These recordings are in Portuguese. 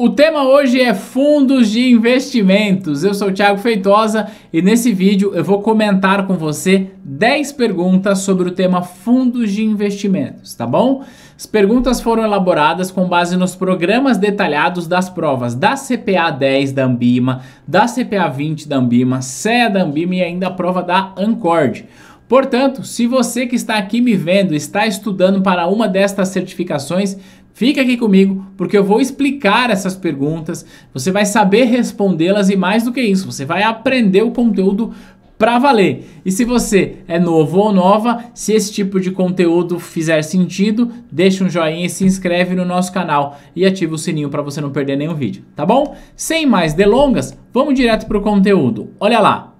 O tema hoje é fundos de investimentos. Eu sou o Thiago Feitosa e nesse vídeo eu vou comentar com você 10 perguntas sobre o tema fundos de investimentos, tá bom? As perguntas foram elaboradas com base nos programas detalhados das provas da CPA 10 da Ambima, da CPA 20 da Ambima, CEA da Ambima e ainda a prova da Ancord. Portanto, se você que está aqui me vendo está estudando para uma destas certificações, Fica aqui comigo porque eu vou explicar essas perguntas, você vai saber respondê-las e mais do que isso, você vai aprender o conteúdo para valer. E se você é novo ou nova, se esse tipo de conteúdo fizer sentido, deixa um joinha e se inscreve no nosso canal e ativa o sininho para você não perder nenhum vídeo, tá bom? Sem mais delongas, vamos direto pro conteúdo. Olha lá.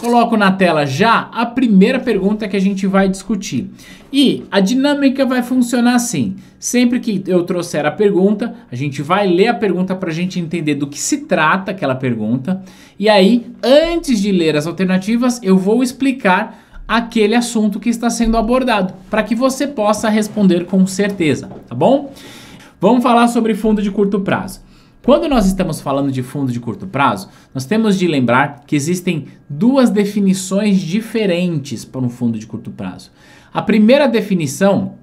Coloco na tela já a primeira pergunta que a gente vai discutir. E a dinâmica vai funcionar assim. Sempre que eu trouxer a pergunta, a gente vai ler a pergunta para a gente entender do que se trata aquela pergunta. E aí, antes de ler as alternativas, eu vou explicar aquele assunto que está sendo abordado, para que você possa responder com certeza, tá bom? Vamos falar sobre fundo de curto prazo. Quando nós estamos falando de fundo de curto prazo, nós temos de lembrar que existem duas definições diferentes para um fundo de curto prazo. A primeira definição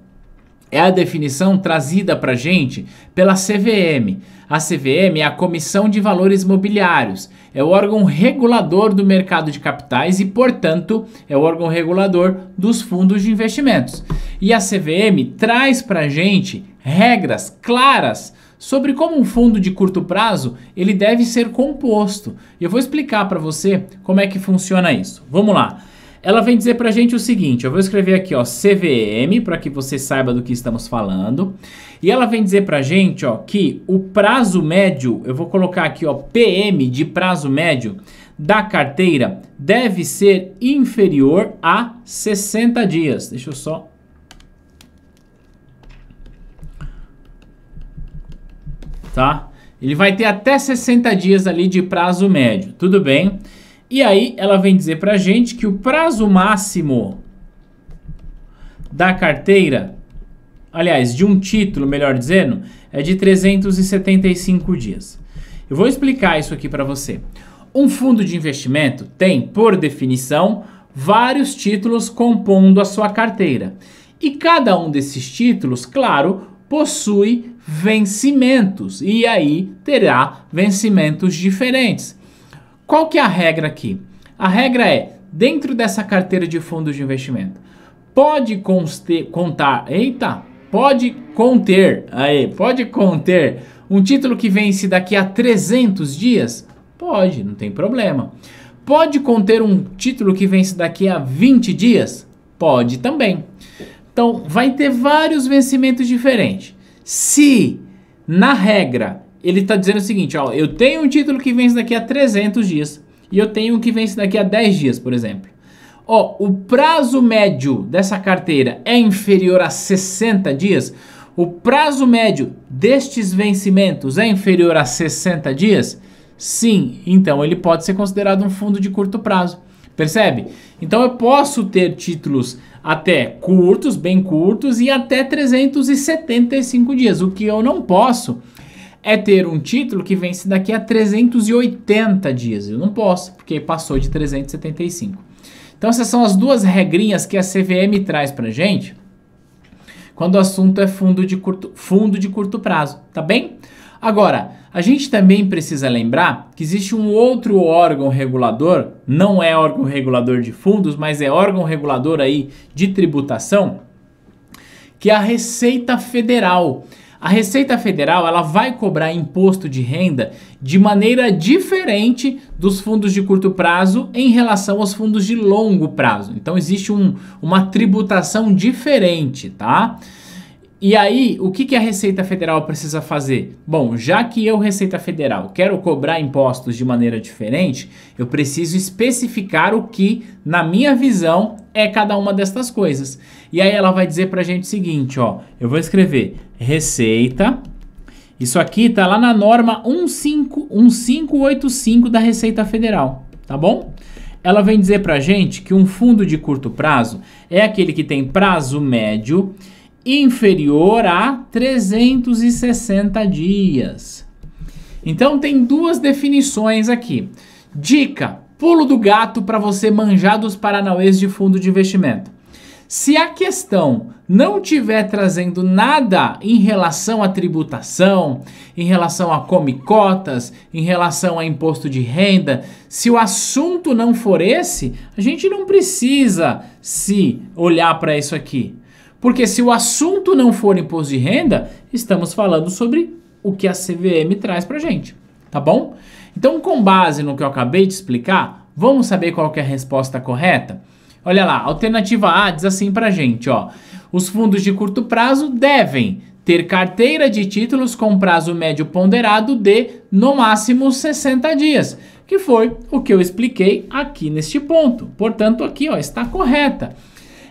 é a definição trazida para gente pela CVM. A CVM é a Comissão de Valores Mobiliários, é o órgão regulador do mercado de capitais e, portanto, é o órgão regulador dos fundos de investimentos. E a CVM traz para gente regras claras sobre como um fundo de curto prazo ele deve ser composto. eu vou explicar para você como é que funciona isso. Vamos lá. Ela vem dizer para a gente o seguinte, eu vou escrever aqui, ó, CVM, para que você saiba do que estamos falando. E ela vem dizer para a gente, ó, que o prazo médio, eu vou colocar aqui, ó, PM de prazo médio da carteira deve ser inferior a 60 dias. Deixa eu só tá? Ele vai ter até 60 dias ali de prazo médio, tudo bem? E aí ela vem dizer para gente que o prazo máximo da carteira, aliás, de um título, melhor dizendo, é de 375 dias. Eu vou explicar isso aqui para você. Um fundo de investimento tem, por definição, vários títulos compondo a sua carteira. E cada um desses títulos, claro, possui vencimentos e aí terá vencimentos diferentes. Qual que é a regra aqui? A regra é dentro dessa carteira de fundos de investimento pode conste, contar, eita, pode conter, aí, pode conter um título que vence daqui a 300 dias? Pode, não tem problema. Pode conter um título que vence daqui a 20 dias? Pode também. Então, vai ter vários vencimentos diferentes. Se, na regra, ele está dizendo o seguinte, ó, eu tenho um título que vence daqui a 300 dias e eu tenho um que vence daqui a 10 dias, por exemplo. Ó, o prazo médio dessa carteira é inferior a 60 dias, o prazo médio destes vencimentos é inferior a 60 dias, sim, então ele pode ser considerado um fundo de curto prazo. Percebe? Então eu posso ter títulos até curtos, bem curtos e até 375 dias. O que eu não posso é ter um título que vence daqui a 380 dias. Eu não posso, porque passou de 375. Então essas são as duas regrinhas que a CVM traz para gente quando o assunto é fundo de curto, fundo de curto prazo, tá bem? Agora, a gente também precisa lembrar que existe um outro órgão regulador, não é órgão regulador de fundos, mas é órgão regulador aí de tributação, que é a Receita Federal. A Receita Federal ela vai cobrar imposto de renda de maneira diferente dos fundos de curto prazo em relação aos fundos de longo prazo. Então existe um, uma tributação diferente, tá? E aí, o que, que a Receita Federal precisa fazer? Bom, já que eu, Receita Federal, quero cobrar impostos de maneira diferente, eu preciso especificar o que, na minha visão, é cada uma destas coisas. E aí ela vai dizer pra gente o seguinte, ó, eu vou escrever Receita, isso aqui tá lá na norma 15185 da Receita Federal, tá bom? Ela vem dizer pra gente que um fundo de curto prazo é aquele que tem prazo médio inferior a 360 dias. Então tem duas definições aqui. Dica: pulo do gato para você manjar dos paranauês de fundo de investimento. Se a questão não tiver trazendo nada em relação à tributação, em relação a comicotas, em relação a imposto de renda, se o assunto não for esse, a gente não precisa se olhar para isso aqui. Porque se o assunto não for imposto de renda, estamos falando sobre o que a CVM traz para gente, tá bom? Então, com base no que eu acabei de explicar, vamos saber qual é a resposta correta? Olha lá, alternativa A diz assim para gente, ó. Os fundos de curto prazo devem ter carteira de títulos com prazo médio ponderado de, no máximo, 60 dias, que foi o que eu expliquei aqui neste ponto. Portanto, aqui ó, está correta.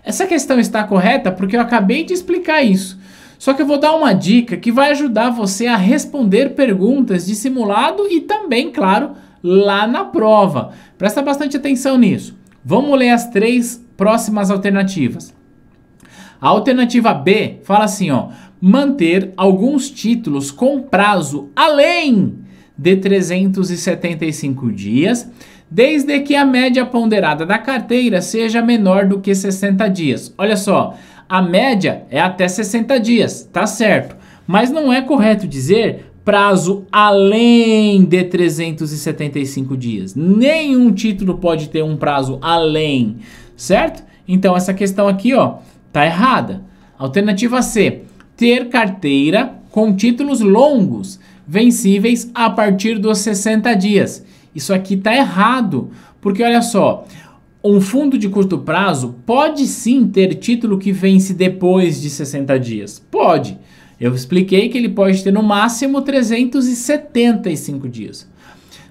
Essa questão está correta porque eu acabei de explicar isso. Só que eu vou dar uma dica que vai ajudar você a responder perguntas de simulado e também, claro, lá na prova. Presta bastante atenção nisso. Vamos ler as três próximas alternativas. A alternativa B fala assim, ó: manter alguns títulos com prazo além de 375 dias desde que a média ponderada da carteira seja menor do que 60 dias. Olha só, a média é até 60 dias, tá certo? Mas não é correto dizer prazo além de 375 dias. Nenhum título pode ter um prazo além, certo? Então essa questão aqui, ó, tá errada. Alternativa C, ter carteira com títulos longos, vencíveis a partir dos 60 dias. Isso aqui está errado, porque olha só, um fundo de curto prazo pode sim ter título que vence depois de 60 dias. Pode. Eu expliquei que ele pode ter no máximo 375 dias.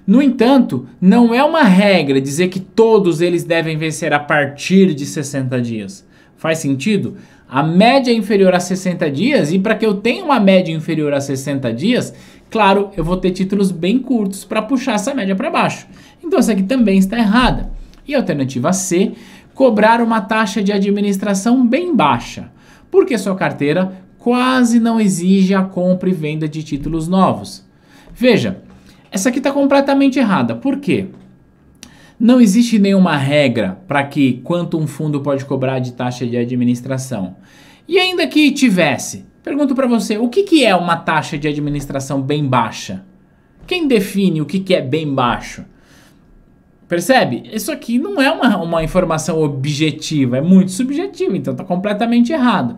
No entanto, não é uma regra dizer que todos eles devem vencer a partir de 60 dias. Faz sentido? A média é inferior a 60 dias, e para que eu tenha uma média inferior a 60 dias, Claro, eu vou ter títulos bem curtos para puxar essa média para baixo. Então essa aqui também está errada. E a alternativa C, cobrar uma taxa de administração bem baixa, porque sua carteira quase não exige a compra e venda de títulos novos. Veja, essa aqui está completamente errada. Por quê? Não existe nenhuma regra para que quanto um fundo pode cobrar de taxa de administração. E ainda que tivesse, Pergunto para você, o que, que é uma taxa de administração bem baixa? Quem define o que, que é bem baixo? Percebe? Isso aqui não é uma, uma informação objetiva, é muito subjetivo, então está completamente errado.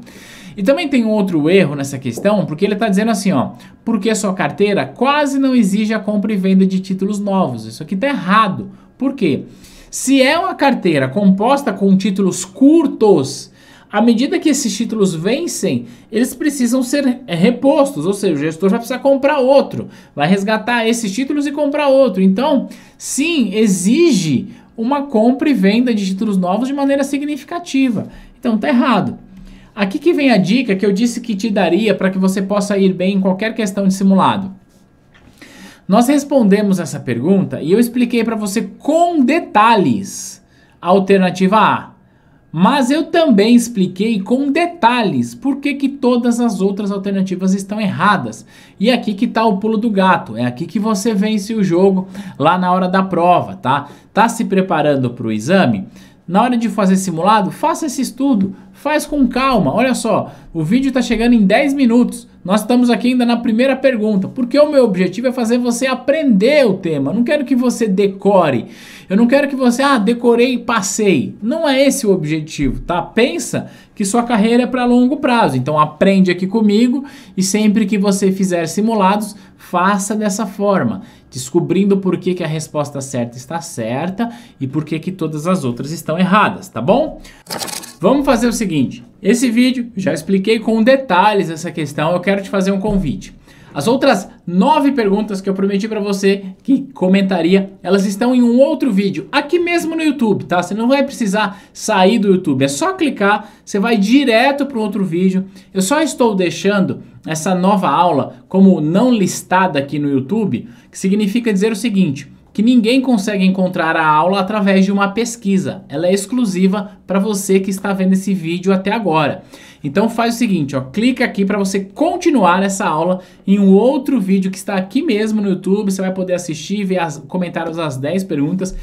E também tem outro erro nessa questão, porque ele está dizendo assim, ó, porque sua carteira quase não exige a compra e venda de títulos novos. Isso aqui está errado. Por quê? Se é uma carteira composta com títulos curtos, à medida que esses títulos vencem, eles precisam ser é, repostos, ou seja, o gestor vai precisar comprar outro, vai resgatar esses títulos e comprar outro. Então, sim, exige uma compra e venda de títulos novos de maneira significativa. Então, tá errado. Aqui que vem a dica que eu disse que te daria para que você possa ir bem em qualquer questão de simulado. Nós respondemos essa pergunta e eu expliquei para você com detalhes a alternativa A. Mas eu também expliquei com detalhes por que, que todas as outras alternativas estão erradas. E é aqui que está o pulo do gato, é aqui que você vence o jogo lá na hora da prova, tá? Tá se preparando para o exame? Na hora de fazer simulado, faça esse estudo, Faz com calma. Olha só, o vídeo está chegando em 10 minutos. Nós estamos aqui ainda na primeira pergunta, porque o meu objetivo é fazer você aprender o tema. Eu não quero que você decore. Eu não quero que você, ah, decorei e passei. Não é esse o objetivo, tá? Pensa que sua carreira é para longo prazo. Então aprende aqui comigo e sempre que você fizer simulados, faça dessa forma, descobrindo por que, que a resposta certa está certa e por que, que todas as outras estão erradas, tá bom? Vamos fazer o seguinte, esse vídeo já expliquei com detalhes essa questão, eu quero te fazer um convite. As outras nove perguntas que eu prometi para você que comentaria, elas estão em um outro vídeo, aqui mesmo no YouTube, tá? Você não vai precisar sair do YouTube, é só clicar, você vai direto para outro vídeo. Eu só estou deixando essa nova aula como não listada aqui no YouTube, que significa dizer o seguinte: que ninguém consegue encontrar a aula através de uma pesquisa. Ela é exclusiva para você que está vendo esse vídeo até agora. Então faz o seguinte, ó, clica aqui para você continuar essa aula em um outro vídeo que está aqui mesmo no YouTube. Você vai poder assistir, ver as, comentários as 10 perguntas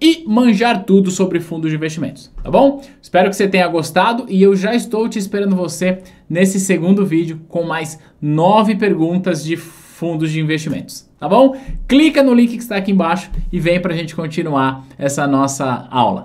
e manjar tudo sobre fundos de investimentos, tá bom? Espero que você tenha gostado e eu já estou te esperando você nesse segundo vídeo com mais 9 perguntas de fundos de investimentos tá bom? Clica no link que está aqui embaixo e vem para a gente continuar essa nossa aula.